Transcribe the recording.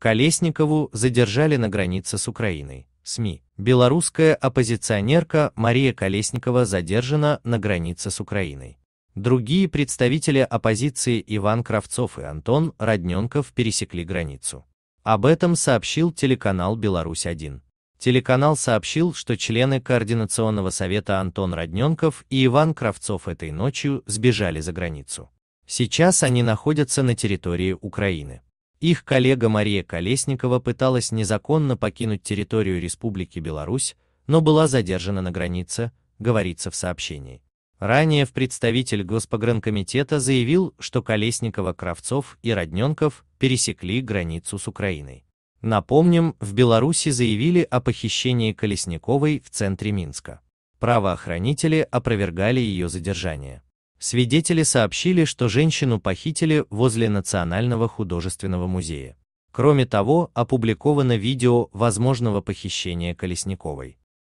Колесникову задержали на границе с Украиной. СМИ. Белорусская оппозиционерка Мария Колесникова задержана на границе с Украиной. Другие представители оппозиции Иван Кравцов и Антон Родненков пересекли границу. Об этом сообщил телеканал «Беларусь-1». Телеканал сообщил, что члены Координационного совета Антон Родненков и Иван Кравцов этой ночью сбежали за границу. Сейчас они находятся на территории Украины. Их коллега Мария Колесникова пыталась незаконно покинуть территорию Республики Беларусь, но была задержана на границе, говорится в сообщении. Ранее в представитель Госпогранкомитета заявил, что Колесникова, Кравцов и Родненков пересекли границу с Украиной. Напомним, в Беларуси заявили о похищении Колесниковой в центре Минска. Правоохранители опровергали ее задержание. Свидетели сообщили, что женщину похитили возле Национального художественного музея. Кроме того, опубликовано видео возможного похищения Колесниковой.